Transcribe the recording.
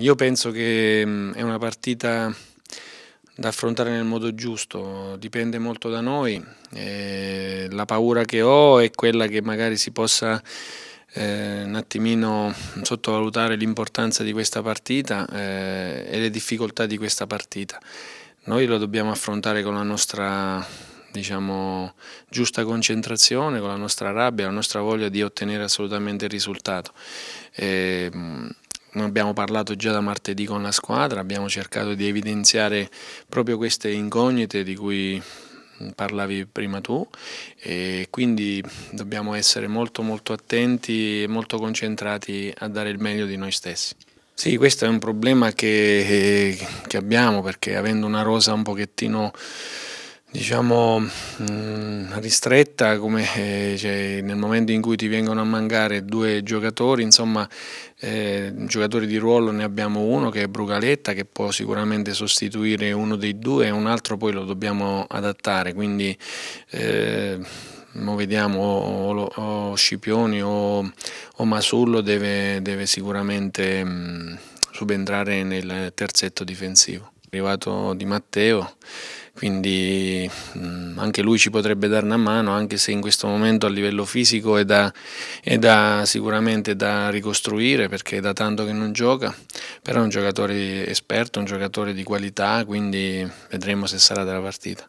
Io penso che mm, è una partita da affrontare nel modo giusto, dipende molto da noi. Eh, la paura che ho è quella che magari si possa eh, un attimino sottovalutare l'importanza di questa partita eh, e le difficoltà di questa partita. Noi lo dobbiamo affrontare con la nostra diciamo, giusta concentrazione, con la nostra rabbia, la nostra voglia di ottenere assolutamente il risultato. Mm, ne abbiamo parlato già da martedì con la squadra, abbiamo cercato di evidenziare proprio queste incognite di cui parlavi prima tu e quindi dobbiamo essere molto molto attenti e molto concentrati a dare il meglio di noi stessi. Sì, questo è un problema che, che abbiamo perché avendo una rosa un pochettino diciamo mm, ristretta come eh, cioè, nel momento in cui ti vengono a mancare due giocatori insomma eh, giocatori di ruolo ne abbiamo uno che è Brugaletta che può sicuramente sostituire uno dei due e un altro poi lo dobbiamo adattare quindi eh, vediamo o, o, o, Scipioni o, o Masullo deve, deve sicuramente mh, mm, subentrare nel terzetto difensivo arrivato Di Matteo, quindi mm, anche lui ci potrebbe dare una mano, anche se in questo momento a livello fisico è da, è da sicuramente da ricostruire perché è da tanto che non gioca, però è un giocatore esperto, un giocatore di qualità, quindi vedremo se sarà della partita.